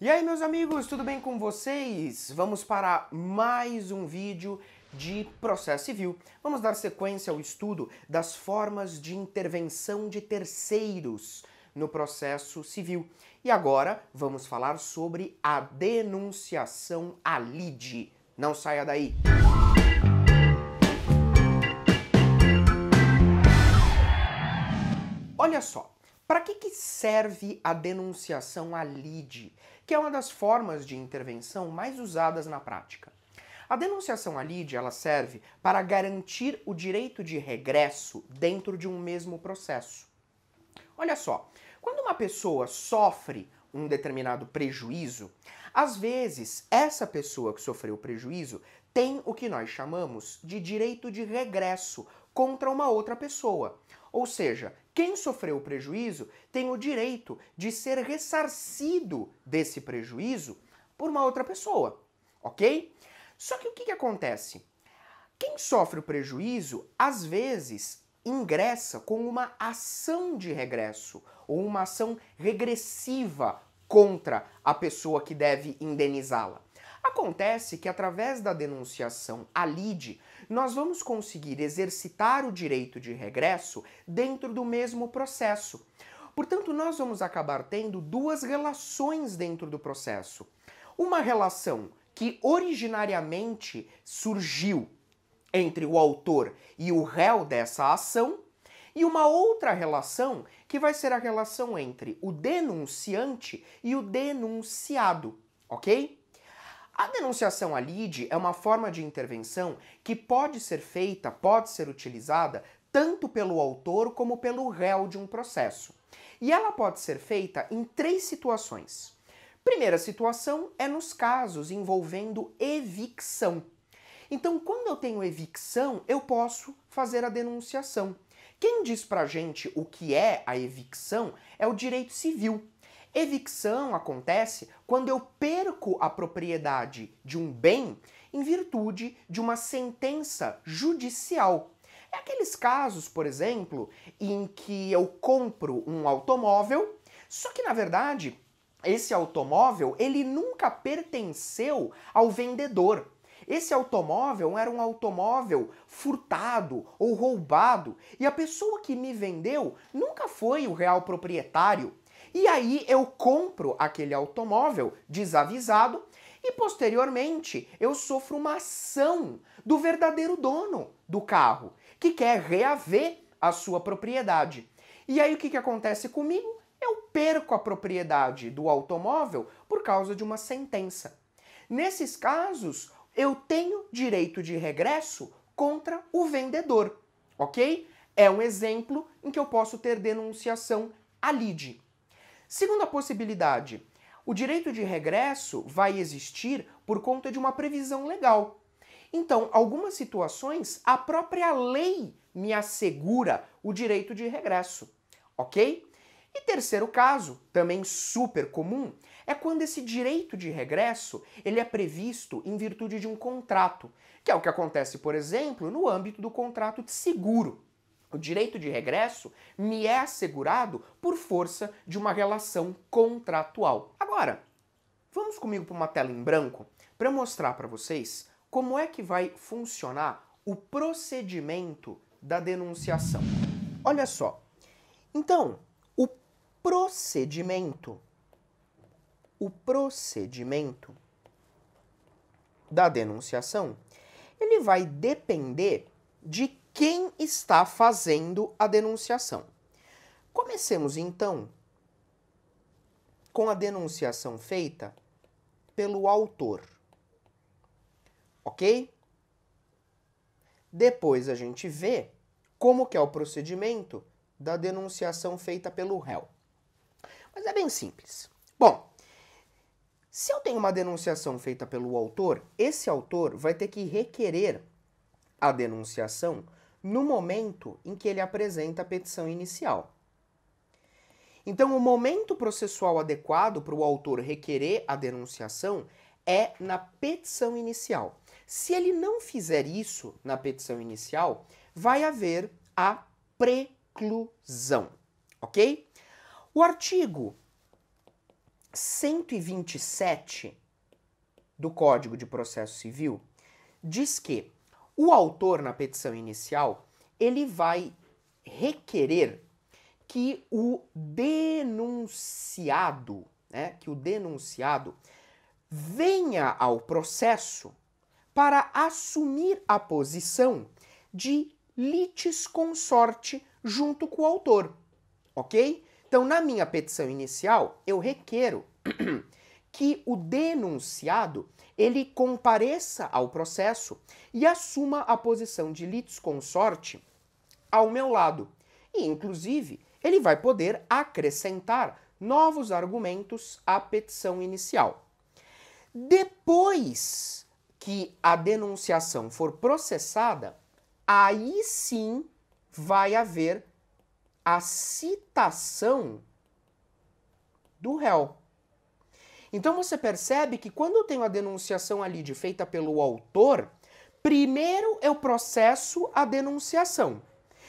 E aí, meus amigos, tudo bem com vocês? Vamos para mais um vídeo de processo civil. Vamos dar sequência ao estudo das formas de intervenção de terceiros no processo civil. E agora vamos falar sobre a denunciação à lide. Não saia daí! Olha só, para que, que serve a denunciação à LIDE, que é uma das formas de intervenção mais usadas na prática? A denunciação à LIDE ela serve para garantir o direito de regresso dentro de um mesmo processo. Olha só, quando uma pessoa sofre um determinado prejuízo, às vezes essa pessoa que sofreu o prejuízo tem o que nós chamamos de direito de regresso contra uma outra pessoa. Ou seja, quem sofreu o prejuízo tem o direito de ser ressarcido desse prejuízo por uma outra pessoa, ok? Só que o que, que acontece? Quem sofre o prejuízo, às vezes, ingressa com uma ação de regresso ou uma ação regressiva contra a pessoa que deve indenizá-la. Acontece que através da denunciação, a LIDE nós vamos conseguir exercitar o direito de regresso dentro do mesmo processo. Portanto, nós vamos acabar tendo duas relações dentro do processo. Uma relação que originariamente surgiu entre o autor e o réu dessa ação, e uma outra relação que vai ser a relação entre o denunciante e o denunciado, ok? A denunciação à lide é uma forma de intervenção que pode ser feita, pode ser utilizada tanto pelo autor como pelo réu de um processo. E ela pode ser feita em três situações. Primeira situação é nos casos envolvendo evicção. Então, quando eu tenho evicção, eu posso fazer a denunciação. Quem diz pra gente o que é a evicção é o direito civil. Evicção acontece quando eu perco a propriedade de um bem em virtude de uma sentença judicial. É aqueles casos, por exemplo, em que eu compro um automóvel, só que na verdade esse automóvel ele nunca pertenceu ao vendedor. Esse automóvel era um automóvel furtado ou roubado e a pessoa que me vendeu nunca foi o real proprietário. E aí eu compro aquele automóvel desavisado e posteriormente eu sofro uma ação do verdadeiro dono do carro, que quer reaver a sua propriedade. E aí o que, que acontece comigo? Eu perco a propriedade do automóvel por causa de uma sentença. Nesses casos, eu tenho direito de regresso contra o vendedor, ok? É um exemplo em que eu posso ter denunciação à lide. Segunda possibilidade, o direito de regresso vai existir por conta de uma previsão legal. Então, algumas situações, a própria lei me assegura o direito de regresso, ok? E terceiro caso, também super comum, é quando esse direito de regresso ele é previsto em virtude de um contrato, que é o que acontece, por exemplo, no âmbito do contrato de seguro. O direito de regresso me é assegurado por força de uma relação contratual. Agora, vamos comigo para uma tela em branco para mostrar para vocês como é que vai funcionar o procedimento da denunciação. Olha só. Então, o procedimento o procedimento da denunciação, ele vai depender de quem está fazendo a denunciação. Comecemos então com a denunciação feita pelo autor. OK? Depois a gente vê como que é o procedimento da denunciação feita pelo réu. Mas é bem simples. Bom, se eu tenho uma denunciação feita pelo autor, esse autor vai ter que requerer a denunciação no momento em que ele apresenta a petição inicial. Então, o momento processual adequado para o autor requerer a denunciação é na petição inicial. Se ele não fizer isso na petição inicial, vai haver a preclusão, ok? O artigo 127 do Código de Processo Civil diz que o autor, na petição inicial, ele vai requerer que o denunciado, né, que o denunciado venha ao processo para assumir a posição de litisconsorte junto com o autor, ok? Então, na minha petição inicial, eu requero que o denunciado ele compareça ao processo e assuma a posição de litisconsorte ao meu lado. E, inclusive, ele vai poder acrescentar novos argumentos à petição inicial. Depois que a denunciação for processada, aí sim vai haver a citação do réu. Então você percebe que quando eu tenho a denunciação ali de feita pelo autor, primeiro eu processo a denunciação.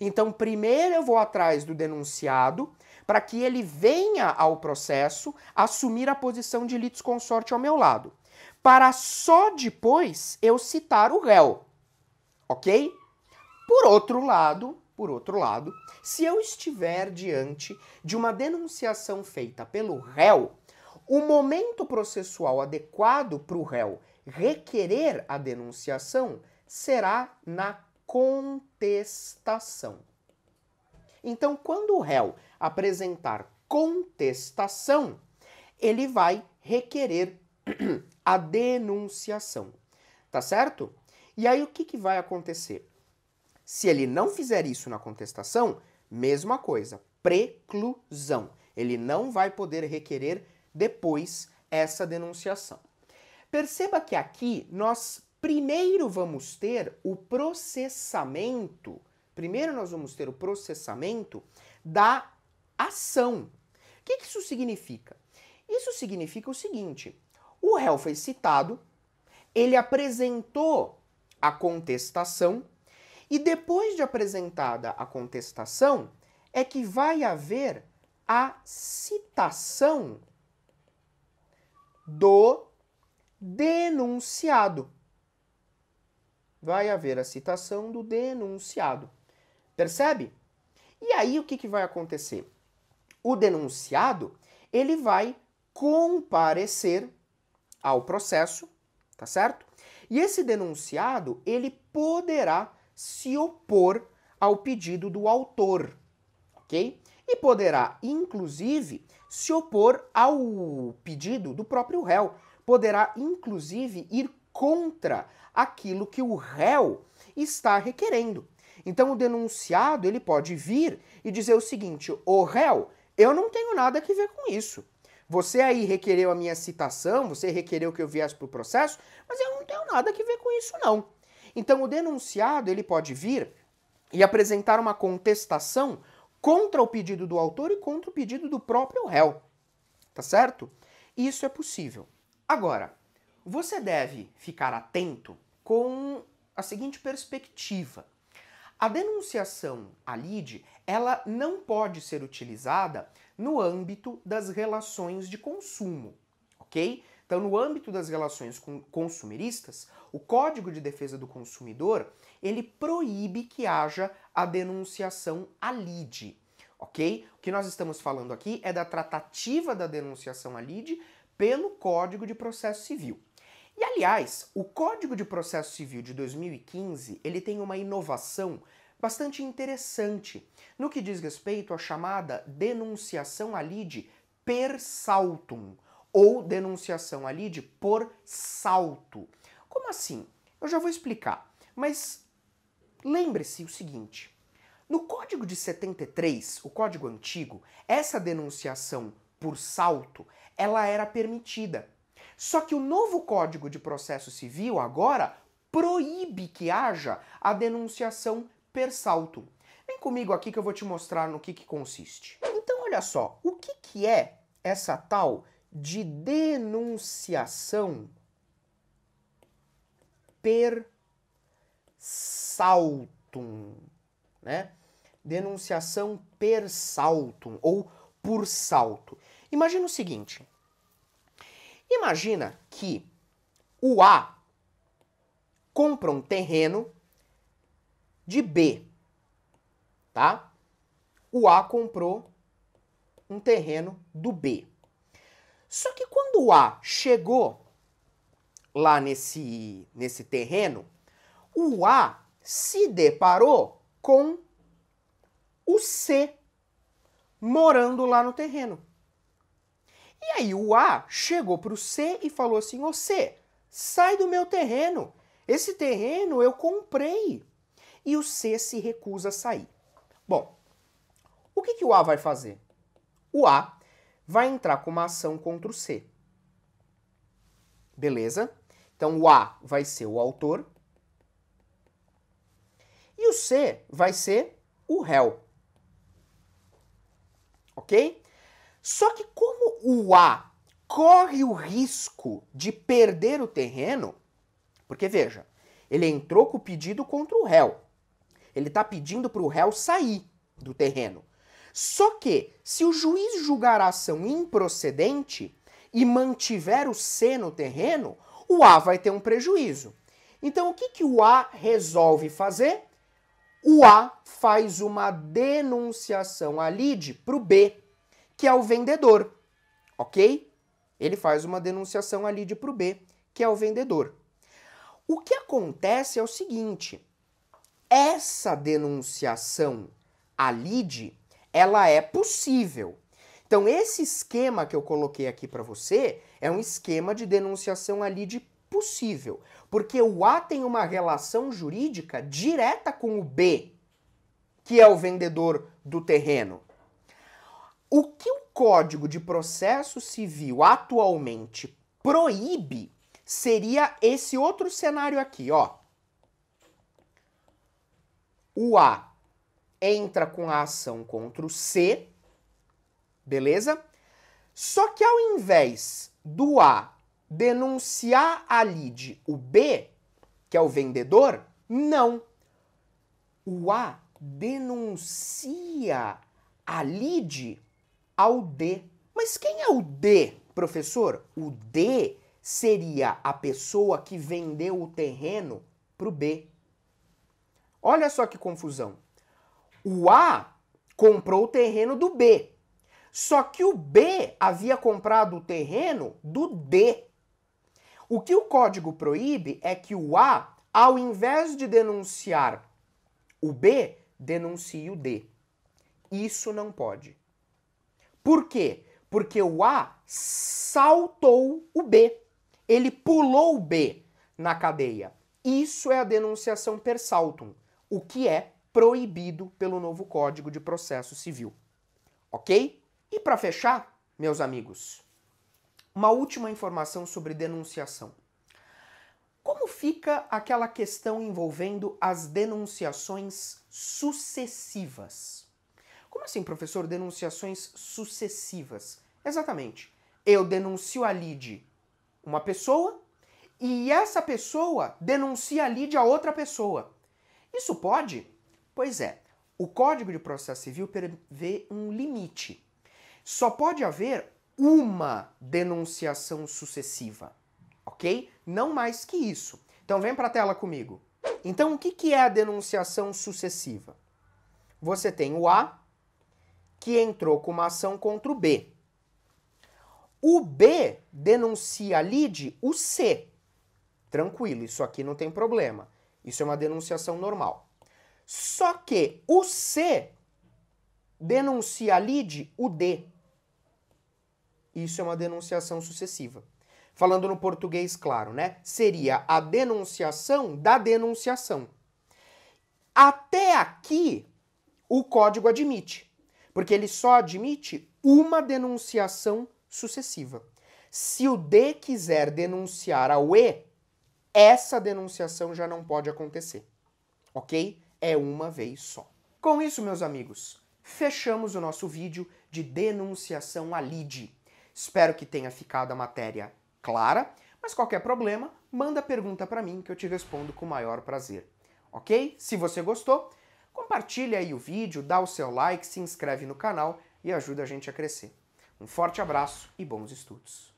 Então primeiro eu vou atrás do denunciado para que ele venha ao processo assumir a posição de litisconsorte ao meu lado, para só depois eu citar o réu. OK? Por outro lado, por outro lado, se eu estiver diante de uma denunciação feita pelo réu, o momento processual adequado para o réu requerer a denunciação será na contestação. Então, quando o réu apresentar contestação, ele vai requerer a denunciação, tá certo? E aí o que, que vai acontecer? Se ele não fizer isso na contestação, mesma coisa, preclusão. Ele não vai poder requerer depois essa denunciação. Perceba que aqui nós primeiro vamos ter o processamento, primeiro nós vamos ter o processamento da ação. O que, que isso significa? Isso significa o seguinte: o réu foi citado, ele apresentou a contestação e depois de apresentada a contestação é que vai haver a citação do denunciado. Vai haver a citação do denunciado. Percebe? E aí o que, que vai acontecer? O denunciado ele vai comparecer ao processo, tá certo? E esse denunciado ele poderá se opor ao pedido do autor, ok? E poderá, inclusive, se opor ao pedido do próprio réu. Poderá, inclusive, ir contra aquilo que o réu está requerendo. Então, o denunciado ele pode vir e dizer o seguinte: o réu, eu não tenho nada que ver com isso. Você aí requereu a minha citação, você requereu que eu viesse para o processo, mas eu não tenho nada que ver com isso, não. Então, o denunciado ele pode vir e apresentar uma contestação contra o pedido do autor e contra o pedido do próprio réu. Tá certo? Isso é possível. Agora, você deve ficar atento com a seguinte perspectiva. A denunciação à lide, ela não pode ser utilizada no âmbito das relações de consumo, ok? Então, no âmbito das relações consumeristas, o Código de Defesa do Consumidor ele proíbe que haja a denunciação à lide, ok? O que nós estamos falando aqui é da tratativa da denunciação à lide pelo Código de Processo Civil. E aliás, o Código de Processo Civil de 2015 ele tem uma inovação bastante interessante no que diz respeito à chamada denunciação à lide per saltum ou denunciação à lide por salto. Como assim? Eu já vou explicar, mas lembre-se o seguinte: no Código de 73, o código antigo, essa denunciação por salto, ela era permitida. Só que o novo Código de Processo Civil agora proíbe que haja a denunciação per salto. Vem comigo aqui que eu vou te mostrar no que, que consiste. Então, olha só, o que, que é essa tal de denunciação per saltum, né? Denunciação per saltum ou por salto. Imagina o seguinte: imagina que o A compra um terreno de B, tá? O A comprou um terreno do B. Só que quando o A chegou lá nesse, nesse terreno, o A se deparou com o C morando lá no terreno. E aí o A chegou para o C e falou assim: Ô C, sai do meu terreno. Esse terreno eu comprei. E o C se recusa a sair. Bom, o que, que o A vai fazer? O A vai entrar com uma ação contra o C. Beleza? Então o A vai ser o autor e o C vai ser o réu. Ok? Só que como o A corre o risco de perder o terreno, porque veja, ele entrou com o pedido contra o réu. Ele está pedindo para o réu sair do terreno. Só que, se o juiz julgar a ação improcedente e mantiver o C no terreno, o A vai ter um prejuízo. Então, o que, que o A resolve fazer? O A faz uma denunciação à lide para o B, que é o vendedor, ok? Ele faz uma denunciação à lide para o B, que é o vendedor. O que acontece é o seguinte: essa denunciação à lide ela é possível. Então, esse esquema que eu coloquei aqui para você é um esquema de denunciação ali de possível, porque o A tem uma relação jurídica direta com o B, que é o vendedor do terreno. O que o Código de Processo Civil atualmente proíbe seria esse outro cenário aqui, ó. O A entra com a ação contra o C, beleza? Só que ao invés do A denunciar a lide o B, que é o vendedor, não. O A denuncia a lide ao D. Mas quem é o D, professor? O D seria a pessoa que vendeu o terreno para o B. Olha só que confusão. O A comprou o terreno do B. Só que o B havia comprado o terreno do D. O que o código proíbe é que o A, ao invés de denunciar o B, denuncie o D. Isso não pode. Por quê? Porque o A saltou o B. Ele pulou o B na cadeia. Isso é a denunciação per saltum, o que é proibido pelo novo Código de Processo Civil. Ok? E para fechar, meus amigos, uma última informação sobre denunciação. Como fica aquela questão envolvendo as denunciações sucessivas? Como assim, professor, denunciações sucessivas? Exatamente. Eu denuncio a Lide, uma pessoa e essa pessoa denuncia a Lide a outra pessoa. Isso pode Pois é, o Código de Processo Civil prevê um limite. Só pode haver uma denunciação sucessiva, ok? Não mais que isso. Então vem para a tela comigo. Então o que, que é a denunciação sucessiva? Você tem o A, que entrou com uma ação contra o B. O B denuncia a lide o C. Tranquilo, isso aqui não tem problema. Isso é uma denunciação normal. Só que o C denuncia a lide o D. Isso é uma denunciação sucessiva. Falando no português, claro, né? Seria a denunciação da denunciação. Até aqui, o código admite, porque ele só admite uma denunciação sucessiva. Se o D quiser denunciar ao E, essa denunciação já não pode acontecer, ok? é uma vez só. Com isso, meus amigos, fechamos o nosso vídeo de denunciação à LIDE. Espero que tenha ficado a matéria clara, mas qualquer problema, manda pergunta para mim que eu te respondo com o maior prazer. Ok? Se você gostou, compartilha aí o vídeo, dá o seu like, se inscreve no canal e ajuda a gente a crescer. Um forte abraço e bons estudos!